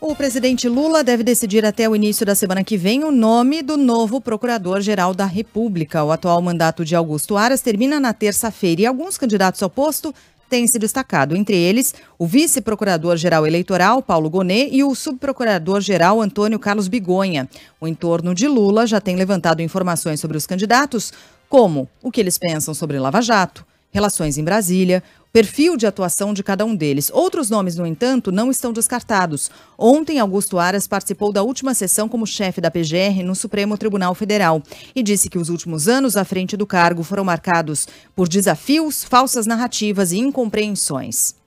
O presidente Lula deve decidir até o início da semana que vem o nome do novo procurador-geral da República. O atual mandato de Augusto Aras termina na terça-feira e alguns candidatos ao posto têm se destacado, entre eles o vice-procurador-geral eleitoral, Paulo Gonet, e o subprocurador-geral, Antônio Carlos Bigonha. O entorno de Lula já tem levantado informações sobre os candidatos, como o que eles pensam sobre Lava Jato, relações em Brasília, perfil de atuação de cada um deles. Outros nomes, no entanto, não estão descartados. Ontem, Augusto Aras participou da última sessão como chefe da PGR no Supremo Tribunal Federal e disse que os últimos anos à frente do cargo foram marcados por desafios, falsas narrativas e incompreensões.